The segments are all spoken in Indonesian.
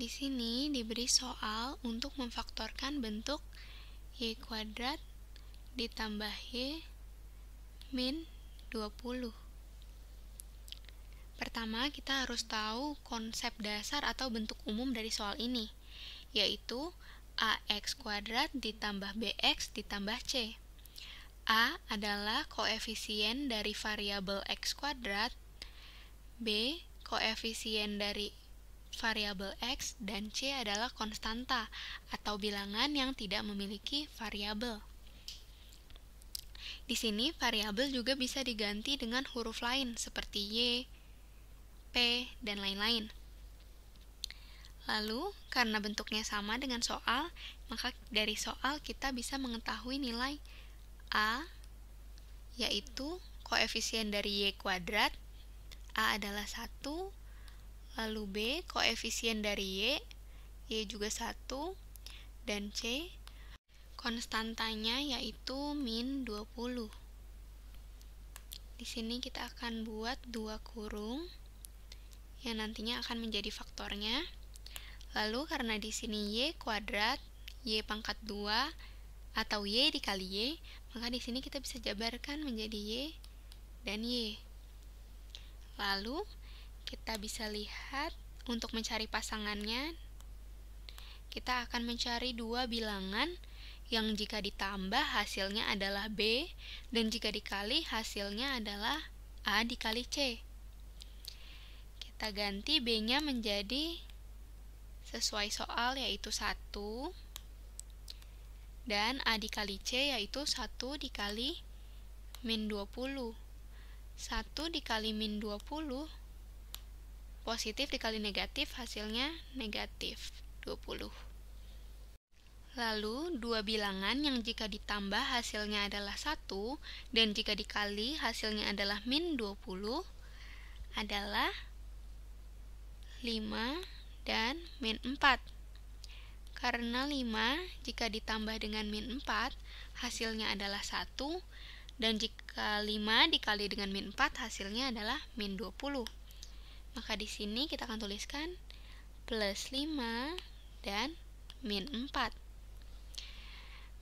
Di sini diberi soal untuk memfaktorkan bentuk y kuadrat ditambah y min 20. Pertama, kita harus tahu konsep dasar atau bentuk umum dari soal ini, yaitu ax kuadrat ditambah bx ditambah c. A adalah koefisien dari variabel x kuadrat, b koefisien dari variabel x dan c adalah konstanta atau bilangan yang tidak memiliki variabel. Di sini variabel juga bisa diganti dengan huruf lain seperti y, p, dan lain-lain. Lalu, karena bentuknya sama dengan soal, maka dari soal kita bisa mengetahui nilai a yaitu koefisien dari y kuadrat a adalah 1 Lalu B, koefisien dari Y, Y juga 1, dan C, konstantanya yaitu min 20. Di sini kita akan buat dua kurung yang nantinya akan menjadi faktornya. Lalu karena di sini Y kuadrat, Y pangkat 2, atau Y dikali Y, maka di sini kita bisa jabarkan menjadi Y dan Y. Lalu, kita bisa lihat untuk mencari pasangannya kita akan mencari dua bilangan yang jika ditambah hasilnya adalah B dan jika dikali hasilnya adalah A dikali C. Kita ganti B-nya menjadi sesuai soal yaitu 1 dan A dikali C yaitu 1 dikali min 20. 1 dikali min 20 Positif dikali negatif hasilnya negatif 20. Lalu, dua bilangan yang jika ditambah hasilnya adalah 1 dan jika dikali hasilnya adalah min 20 adalah 5 dan min 4. Karena 5 jika ditambah dengan min 4 hasilnya adalah 1 dan jika 5 dikali dengan min 4 hasilnya adalah min 20. Maka di sini kita akan tuliskan plus 5 dan min 4.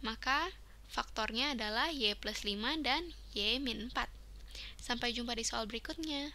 Maka faktornya adalah Y plus 5 dan Y min 4. Sampai jumpa di soal berikutnya.